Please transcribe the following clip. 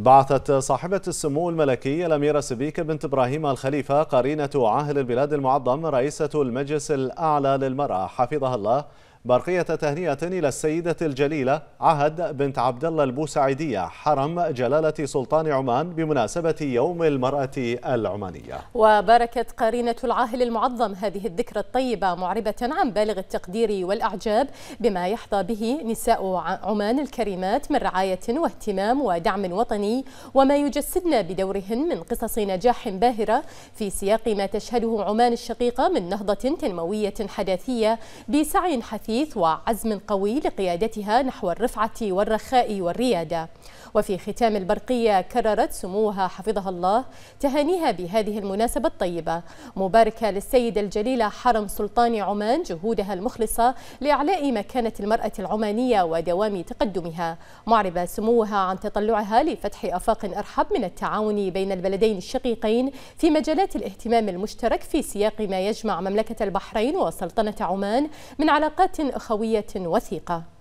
بعثت صاحبة السمو الملكي الأميرة سبيكة بنت إبراهيم الخليفة قرينة عاهل البلاد المعظم رئيسة المجلس الأعلى للمرأة حفظها الله برقية تهنئة إلى السيدة الجليلة عهد بنت عبد الله البوسعيدية حرم جلالة سلطان عمان بمناسبة يوم المرأة العمانية وباركت قرينة العاهل المعظم هذه الذكرى الطيبة معربة عن بالغ التقدير والأعجاب بما يحظى به نساء عمان الكريمات من رعاية واهتمام ودعم وطني وما يجسدن بدورهن من قصص نجاح باهرة في سياق ما تشهده عمان الشقيقة من نهضة تنموية حداثية بسعي حثيث الحثيث وعزم قوي لقيادتها نحو الرفعة والرخاء والريادة وفي ختام البرقية كررت سموها حفظها الله تهانيها بهذه المناسبة الطيبة مباركة للسيدة الجليلة حرم سلطان عمان جهودها المخلصة لإعلاء مكانة المرأة العمانية ودوام تقدمها معربة سموها عن تطلعها لفتح أفاق أرحب من التعاون بين البلدين الشقيقين في مجالات الاهتمام المشترك في سياق ما يجمع مملكة البحرين وسلطنة عمان من علاقات أخوية وثيقة